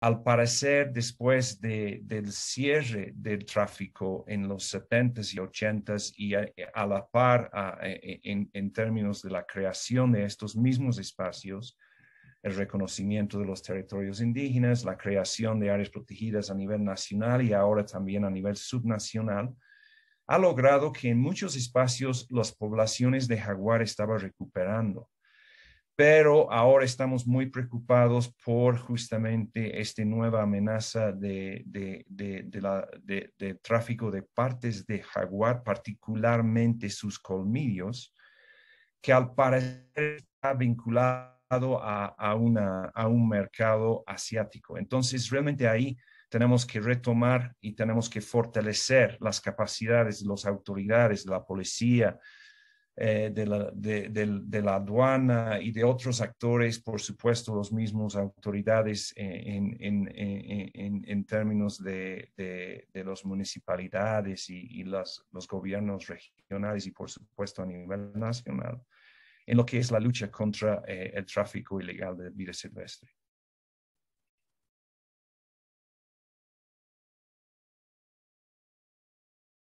al parecer, después del cierre del tráfico en los 70s y 80s y a, la par e, e, en, en, términos de la creación de estos mismos espacios, el reconocimiento de los territorios indígenas, la creación de áreas protegidas a nivel nacional y ahora también a nivel subnacional, ha logrado que en muchos espacios las poblaciones de jaguar estaban recuperando pero ahora estamos muy preocupados por justamente esta nueva amenaza de, de, de, tráfico de partes de jaguar, particularmente sus colmillos, que al parecer está vinculado a, a, una, a un mercado asiático. Entonces, realmente ahí tenemos que retomar y tenemos que fortalecer las capacidades de las autoridades, de la policía, eh, de, la, aduana y de otros actores, por supuesto, los mismos autoridades eh, eh, en, términos de, las municipalidades y, los gobiernos regionales y, por supuesto, a nivel nacional, en lo que es la lucha contra el tráfico ilegal de vida silvestre.